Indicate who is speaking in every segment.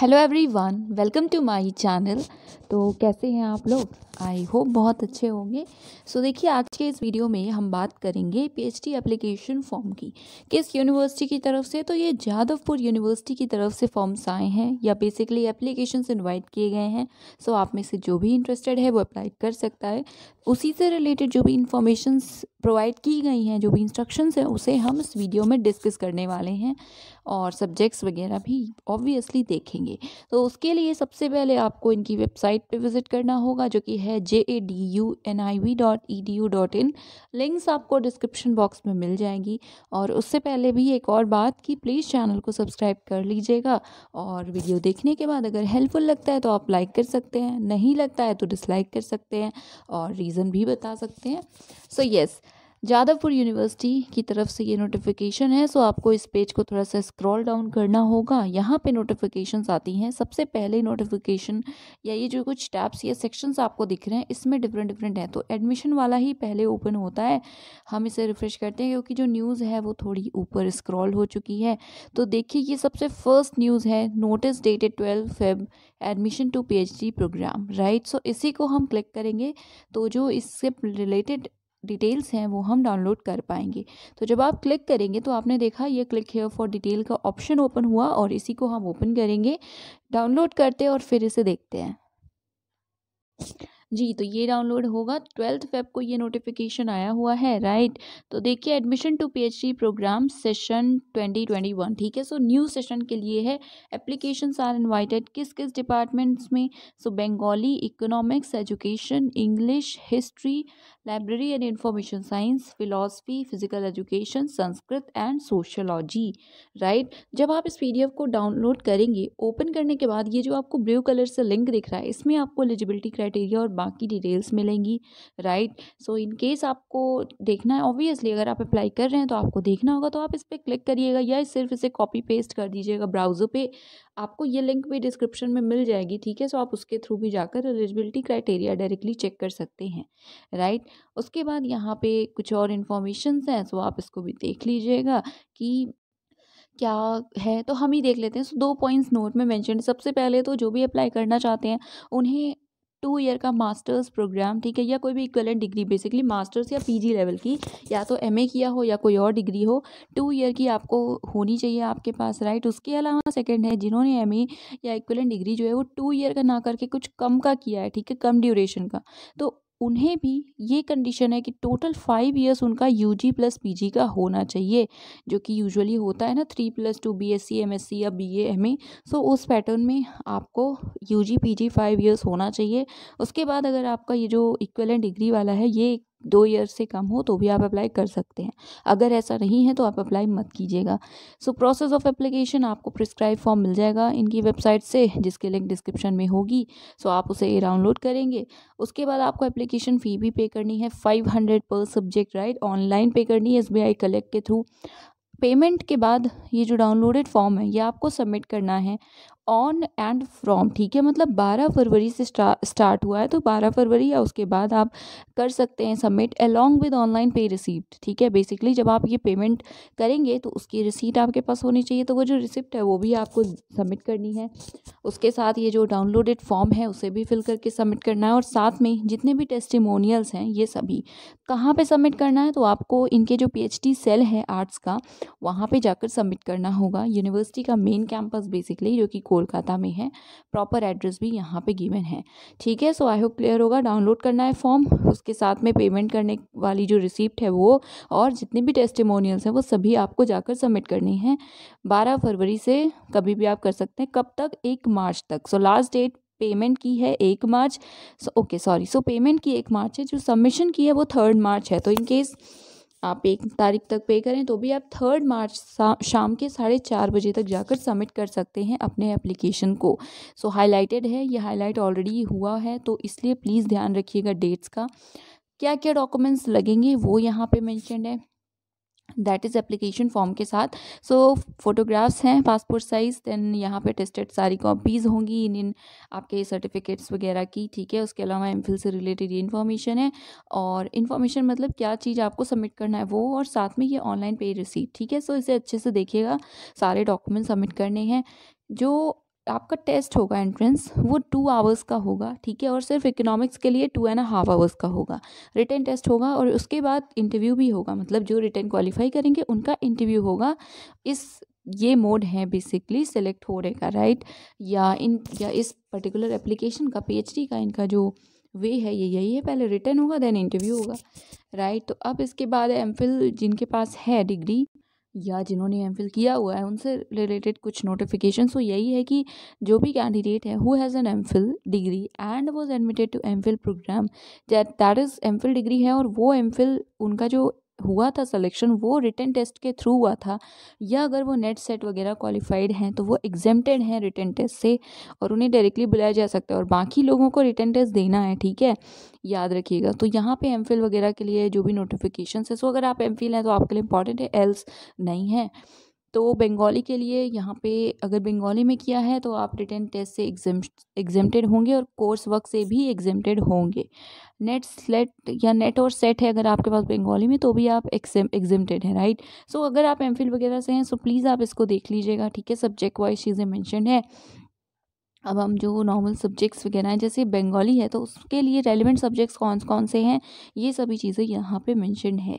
Speaker 1: Hello everyone welcome to my channel तो कैसे हैं आप लोग आई होप बहुत अच्छे होंगे सो so, देखिए आज के इस वीडियो में हम बात करेंगे पीएचडी एप्लीकेशन फॉर्म की किस यूनिवर्सिटी की तरफ से तो ये जादवपुर यूनिवर्सिटी की तरफ से फॉर्म्स आए हैं या बेसिकली एप्लीकेशन इन्वाइट किए गए हैं सो so, आप में से जो भी इंटरेस्टेड है वो अप्लाई कर सकता है उसी से रिलेटेड जो भी इंफॉर्मेशन प्रोवाइड की गई हैं जो भी इंस्ट्रक्शंस हैं उसे हम इस वीडियो में डिस्कस करने वाले हैं और सब्जेक्ट्स वगैरह भी ऑब्वियसली देखेंगे तो उसके लिए सबसे पहले आपको इनकी वेबसाइट पे विज़िट करना होगा जो कि है है J A D U N I V dot E D U dot in links आपको डिस्क्रिप्शन बॉक्स में मिल जाएंगी और उससे पहले भी एक और बात कि प्लीज़ चैनल को सब्सक्राइब कर लीजिएगा और वीडियो देखने के बाद अगर हेल्पफुल लगता है तो आप लाइक कर सकते हैं नहीं लगता है तो डिसलाइक कर सकते हैं और रीज़न भी बता सकते हैं so so, yes yes, Jadavpur university की तरफ से ये नोटिफिकेशन है सो आपको इस पेज को थोड़ा सा स्क्रॉल डाउन करना होगा यहाँ पे नोटिफिकेशंस आती हैं सबसे पहले नोटिफिकेशन या ये जो कुछ टैब्स या सेक्शंस आपको दिख रहे हैं इसमें डिफरेंट डिफरेंट हैं तो एडमिशन वाला ही पहले ओपन होता है हम इसे रिफ्रेश करते हैं क्योंकि जो न्यूज़ है वो थोड़ी ऊपर स्क्रॉल हो चुकी है तो देखिए ये सबसे फर्स्ट न्यूज़ है notice dated twelve Feb admission to P program right so इसी को हम क्लिक करेंगे तो जो इससे रिलेटेड डिटेल्स हैं वो हम डाउनलोड कर पाएंगे तो जब आप क्लिक करेंगे तो आपने देखा ये क्लिक हेयर फॉर डिटेल का ऑप्शन ओपन हुआ और इसी को हम ओपन करेंगे डाउनलोड करते हैं और फिर इसे देखते हैं जी तो ये डाउनलोड होगा ट्वेल्थ फेब को ये नोटिफिकेशन आया हुआ है राइट तो देखिए admission to PhD program session 2021 ठीक है सो न्यू सेशन के लिए है एप्लीकेशन आर इनवाइटेड किस किस डिपार्टमेंट्स में so Bengali economics education English history library and information science philosophy physical education Sanskrit and sociology right जब आप इस पी को डाउनलोड करेंगे ओपन करने के बाद ये जो आपको ब्लू कलर से लिंक दिख रहा है इसमें आपको एलिजिबिलिटी क्राइटेरिया और बाकी डिटेल्स मिलेंगी राइट सो इन केस आपको देखना है ऑब्वियसली अगर आप अप्लाई कर रहे हैं तो आपको देखना होगा तो आप इस पर क्लिक करिएगा या सिर्फ इसे कॉपी पेस्ट कर दीजिएगा ब्राउज़र पे आपको ये लिंक भी डिस्क्रिप्शन में मिल जाएगी ठीक है सो आप उसके थ्रू भी जाकर एलिजिबिलिटी क्राइटेरिया डायरेक्टली चेक कर सकते हैं राइट उसके बाद यहाँ पे कुछ और इन्फॉर्मेशन हैं सो आप इसको भी देख लीजिएगा कि क्या है तो हम ही देख लेते हैं सो दो पॉइंट्स नोट में मेंशन सबसे पहले तो जो भी अप्लाई करना चाहते हैं उन्हें टू ईयर का मास्टर्स प्रोग्राम ठीक है या कोई भी इक्वलेंट डिग्री बेसिकली मास्टर्स या पीजी लेवल की या तो एमए किया हो या कोई और डिग्री हो टू ईयर की आपको होनी चाहिए आपके पास राइट उसके अलावा सेकेंड है जिन्होंने एमए या इक्वलेंट डिग्री जो है वो टू ईयर का ना करके कुछ कम का किया है ठीक है कम ड्यूरेशन का तो उन्हें भी ये कंडीशन है कि टोटल फाइव इयर्स उनका U G plus P G का होना चाहिए जो कि यूजुअली होता है ना three plus two B S C M S C या बी एम ए सो उस पैटर्न में आपको U G P G five years होना चाहिए उसके बाद अगर आपका ये जो इक्वलेंट डिग्री वाला है ये दो ईयर से कम हो तो भी आप अप्लाई कर सकते हैं अगर ऐसा नहीं है तो आप अप्लाई मत कीजिएगा सो प्रोसेस ऑफ एप्लीकेशन आपको प्रिस्क्राइब फॉर्म मिल जाएगा इनकी वेबसाइट से जिसके लिंक डिस्क्रिप्शन में होगी सो आप उसे डाउनलोड करेंगे उसके बाद आपको एप्लीकेशन फ़ी भी पे करनी है फाइव हंड्रेड पर सब्जेक्ट राइट ऑनलाइन पे करनी है एस बी आई कलेक्ट के थ्रू पेमेंट के बाद ये जो डाउनलोडेड फॉर्म है ये आपको सबमिट करना है ऑन एंड फ्रॉम ठीक है मतलब 12 फरवरी से स्टार्ट हुआ है तो 12 फरवरी या उसके बाद आप कर सकते हैं submit along with online pay receipt ठीक है बेसिकली जब आप ये पेमेंट करेंगे तो उसकी रिसीट आपके पास होनी चाहिए तो वो जो रिसिप्ट है वो भी आपको सबमिट करनी है उसके साथ ये जो डाउनलोडेड फॉर्म है उसे भी फिल करके सबमिट करना है और साथ में जितने भी टेस्टिमोनियल्स हैं ये सभी कहाँ पर सबमिट करना है तो आपको इनके जो पी सेल है आर्ट्स का वहाँ पर जाकर सबमिट करना होगा यूनिवर्सिटी का मेन कैंपस बेसिकली जो कि कोलकाता में है प्रॉपर एड्रेस भी यहाँ पे गिवन है ठीक है सो आई होप क्लियर होगा डाउनलोड करना है फॉर्म उसके साथ में पेमेंट करने वाली जो रिसिप्ट है वो और जितने भी टेस्टिमोनियल्स हैं वो सभी आपको जाकर सबमिट करनी है बारह फरवरी से कभी भी आप कर सकते हैं कब तक एक मार्च तक सो लास्ट डेट पेमेंट की है एक March okay sorry so payment की एक मार्च है जो सबमिशन की है वो थर्ड मार्च है तो इनकेस आप एक तारीख तक पे करें तो भी आप थर्ड मार्च शाम के साढ़े चार बजे तक जाकर सबमिट कर सकते हैं अपने एप्लीकेशन को सो so, हाईलाइटेड है ये हाईलाइट ऑलरेडी हुआ है तो इसलिए प्लीज़ ध्यान रखिएगा डेट्स का क्या क्या डॉक्यूमेंट्स लगेंगे वो यहाँ पे मेंशन है दैट इज़ एप्लीकेशन फॉर्म के साथ सो so, फोटोग्राफ्स हैं पासपोर्ट साइज़ दैन यहाँ पे टेस्टेड सारी कॉपीज़ होंगी इन इन आपके सर्टिफिकेट्स वगैरह की ठीक है उसके अलावा एम से रिलेटेड ये इन्फॉर्मेशन है और इन्फॉर्मेशन मतलब क्या चीज़ आपको सबमिट करना है वो और साथ में ये ऑनलाइन पे रिसीट ठीक है सो so, इसे अच्छे से देखिएगा सारे डॉक्यूमेंट सबमिट करने हैं जो आपका टेस्ट होगा एंट्रेंस वो टू आवर्स का होगा ठीक है और सिर्फ इकोनॉमिक्स के लिए टू एंड हाफ आवर्स का होगा रिटर्न टेस्ट होगा और उसके बाद इंटरव्यू भी होगा मतलब जो रिटर्न क्वालिफाई करेंगे उनका इंटरव्यू होगा इस ये मोड है बेसिकली सेलेक्ट रहे का राइट या इन या इस पर्टिकुलर एप्लीकेशन का पी का इनका जो वे है ये यही है पहले रिटर्न होगा देन इंटरव्यू होगा राइट तो अब इसके बाद एम जिनके पास है डिग्री या जिन्होंने एम किया हुआ है उनसे रिलेटेड कुछ नोटिफिकेशन तो यही है कि जो भी कैंडिडेट है who has an M degree and was admitted to M program that is M degree है और वो एम उनका जो हुआ था सिलेक्शन वो रिटर्न टेस्ट के थ्रू हुआ था या अगर वो नेट सेट वगैरह क्वालिफाइड हैं तो वो एग्जेम्प्टेड हैं रिटर्न टेस्ट से और उन्हें डायरेक्टली बुलाया जा सकता है और बाकी लोगों को रिटर्न टेस्ट देना है ठीक है याद रखिएगा तो यहाँ पे एम वगैरह के लिए जो भी नोटिफिकेशन है सो अगर आप एम हैं तो आपके लिए इंपॉर्टेंट है एल्स नहीं है तो बंगाली के लिए यहाँ पे अगर बंगाली में किया है तो आप रिटर्न टेस्ट से एग्जाम एग्जेम्प्टेड होंगे और कोर्स वर्क से भी एग्जेम्प्टेड होंगे नेट स्लेट या नेट और सेट है अगर आपके पास बंगाली में तो भी आप एग्जेम्प्टेड हैं राइट सो अगर आप एम वगैरह से हैं सो प्लीज़ आप इसको देख लीजिएगा ठीक है सब्जेक्ट वाइज चीज़ें मैंशन है अब हम जो नॉर्मल सब्जेक्ट्स वगैरह हैं जैसे बंगाली है तो उसके लिए रेलिवेंट सब्जेक्ट्स कौन कौन से हैं ये सभी चीज़ें यहाँ पे मेंशन है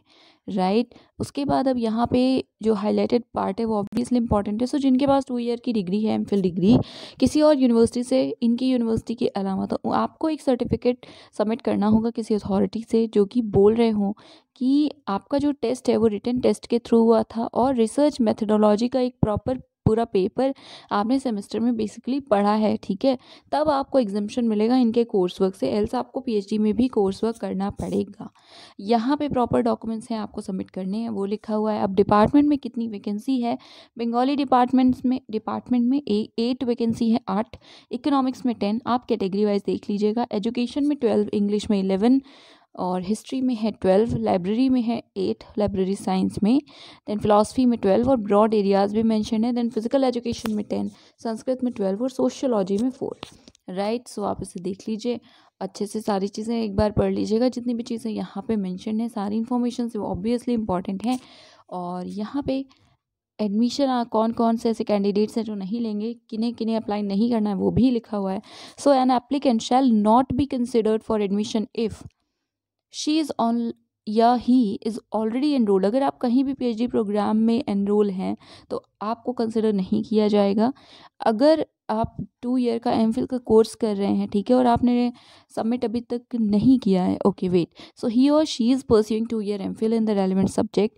Speaker 1: राइट right? उसके बाद अब यहाँ पे जो हाईलाइटेड पार्ट है वो ऑब्वियसली इंपॉर्टेंट है सो so, जिनके पास टू ईयर की डिग्री है एम डिग्री किसी और यूनिवर्सिटी से इनकी यूनिवर्सिटी के अलावा तो आपको एक सर्टिफिकेट सबमिट करना होगा किसी अथॉरिटी से जो कि बोल रहे हों कि आपका जो टेस्ट है वो रिटर्न टेस्ट के थ्रू हुआ था और रिसर्च मेथडोलॉजी का एक प्रॉपर पूरा पेपर आपने सेमेस्टर में बेसिकली पढ़ा है ठीक है तब आपको एग्जामेशन मिलेगा इनके कोर्स वर्क से एल्स आपको पीएचडी में भी कोर्स वर्क करना पड़ेगा यहाँ पे प्रॉपर डॉक्यूमेंट्स हैं आपको सबमिट करने हैं वो लिखा हुआ है अब डिपार्टमेंट में कितनी वैकेंसी है बंगाली डिपार्टमेंट्स में डिपार्टमेंट में एट वैकेंसी है आठ इकोनॉमिक्स में टेन आप कैटेगरी वाइज देख लीजिएगा एजुकेशन में ट्वेल्व इंग्लिश में इलेवन और हिस्ट्री में है ट्वेल्व लाइब्रेरी में है एट लाइब्रेरी साइंस में देन फ़िलासफ़ी में ट्वेल्व और ब्रॉड एरियाज़ भी मैंशन है देन फिज़िकल एजुकेशन में टेन संस्कृत में ट्वेल्व और सोशलॉजी में फोर राइट सो आप इसे देख लीजिए अच्छे से सारी चीज़ें एक बार पढ़ लीजिएगा जितनी भी चीज़ें यहाँ पे मेंशन है सारी इन्फॉर्मेशन से वो ऑब्वियसली इंपॉर्टेंट हैं और यहाँ पे एडमिशन कौन कौन से ऐसे कैंडिडेट्स हैं जो नहीं लेंगे किन्हें किन्हें अप्लाई नहीं करना है वो भी लिखा हुआ है so an applicant shall not be considered for admission if she is on या ही इज़ ऑलरेडी एनरोल्ड अगर आप कहीं भी पीएचडी प्रोग्राम में एनरोल हैं तो आपको कंसिडर नहीं किया जाएगा अगर आप टू ईयर का एम का कोर्स कर रहे हैं ठीक है और आपने सबमिट अभी तक नहीं किया है ओके वेट सो ही और she is pursuing two year M in the relevant subject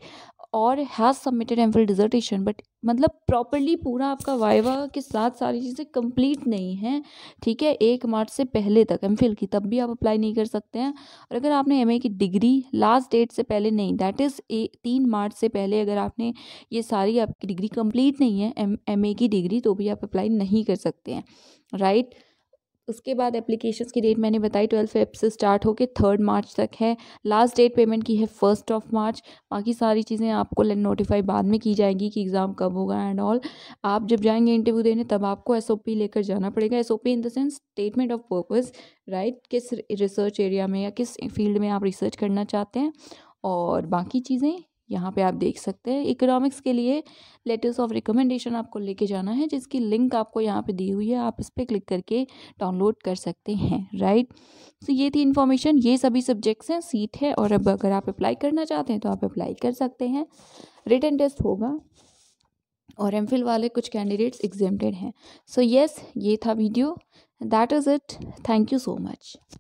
Speaker 1: और has submitted M Phil dissertation but मतलब प्रॉपरली पूरा आपका वाइवा के साथ सारी चीज़ें कंप्लीट नहीं हैं ठीक है एक मार्च से पहले तक एम की तब भी आप अप्लाई नहीं कर सकते हैं और अगर आपने एम की डिग्री लास्ट डेट से पहले नहीं दैट इज़ ए तीन मार्च से पहले अगर आपने ये सारी आपकी डिग्री कंप्लीट नहीं है एम एम की डिग्री तो भी आप अप्लाई नहीं कर सकते हैं राइट right? उसके बाद एप्लीकेशन की डेट मैंने बताई ट्वेल्थ फेब से स्टार्ट होकर थर्ड मार्च तक है लास्ट डेट पेमेंट की है फर्स्ट ऑफ मार्च बाकी सारी चीज़ें आपको नोटिफाई बाद में की जाएंगी कि एग्ज़ाम कब होगा एंड ऑल आप जब जाएंगे इंटरव्यू देने तब आपको एस लेकर जाना पड़ेगा S in the sense statement of purpose right किस रिसर्च एरिया में या किस फील्ड में आप रिसर्च करना चाहते हैं और बाकी चीज़ें यहाँ पे आप देख सकते हैं इकोनॉमिक्स के लिए लेटर्स ऑफ रिकमेंडेशन आपको लेके जाना है जिसकी लिंक आपको यहाँ पे दी हुई है आप इस पर क्लिक करके डाउनलोड कर सकते हैं राइट सो so, ये थी इन्फॉर्मेशन ये सभी सब्जेक्ट्स हैं सीट है और अब अगर आप अप्लाई करना चाहते हैं तो आप अप्लाई कर सकते हैं रिटर्न टेस्ट होगा और एम वाले कुछ कैंडिडेट्स एग्जेम्प्टेड हैं सो so, येस yes, ये था video that is it thank you so much